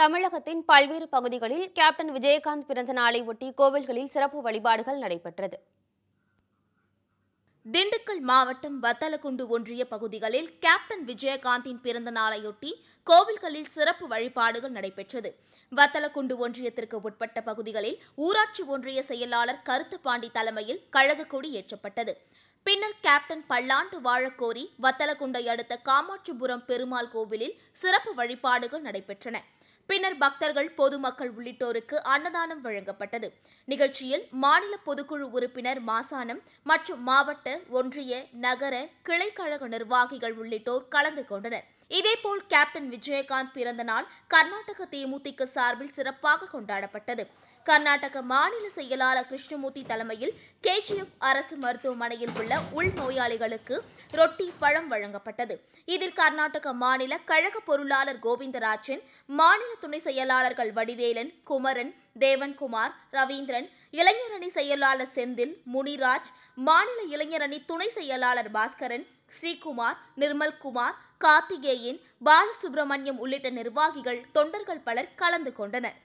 தமிழகத்தின் பல்வேறு பகுதிகளில் கேப்டன் விஜயகாந்த் பிறந்த நாளை ஒட்டி கோவில்களில் சிறப்பு வழிபாடுகள் நடைபெற்றது திண்டுக்கல் மாவட்டம் வத்தலக்குண்டு ஒன்றிய பகுதிகளில் கேப்டன் விஜயகாந்தின் பிறந்த நாளையொட்டி கோவில்களில் சிறப்பு வழிபாடுகள் நடைபெற்றது வத்தலக்குண்டு ஒன்றியத்திற்கு உட்பட்ட பகுதிகளில் ஊராட்சி ஒன்றிய செயலாளர் பாண்டி தலைமையில் கழக கொடி ஏற்றப்பட்டது பின்னர் கேப்டன் பல்லாண்டு வாழக்கோரி வத்தலக்குண்டை அடுத்த காமாட்சிபுரம் பெருமாள் கோவிலில் சிறப்பு வழிபாடுகள் நடைபெற்றன பின்னர் பக்தர்கள் பொதுமக்கள் உள்ளிட்டோருக்கு அன்னதானம் வழங்கப்பட்டது நிகழ்ச்சியில் மாநில பொதுக்குழு உறுப்பினர் மாசானம் மற்றும் மாவட்ட ஒன்றிய நகர கிளைக்கழக நிர்வாகிகள் உள்ளிட்டோர் கலந்து கொண்டனர் இதேபோல் கேப்டன் விஜயகாந்த் பிறந்த நாள் கர்நாடக தேமுதிக சார்பில் சிறப்பாக கொண்டாடப்பட்டது கர்நாடக மாநில செயலாளர் கிருஷ்ணமூர்த்தி தலைமையில் கேஜிஎஃப் அரசு மருத்துவமனையில் உள்ள உள் நோயாளிகளுக்கு ரொட்டி பழம் வழங்கப்பட்டது இதில் கர்நாடக மாநில கழக பொருளாளர் கோவிந்தராஜன் மாநில துணை செயலாளர்கள் வடிவேலன் குமரன் தேவன்குமார் ரவீந்திரன் இளைஞரணி செயலாளர் செந்தில் முனிராஜ் மாநில இளைஞரணி துணை செயலாளர் பாஸ்கரன் ஸ்ரீகுமார் நிர்மல்குமார் கார்த்திகேயன் பாலசுப்ரமணியம் உள்ளிட்ட நிர்வாகிகள் தொண்டர்கள் பலர் கலந்து கொண்டனர்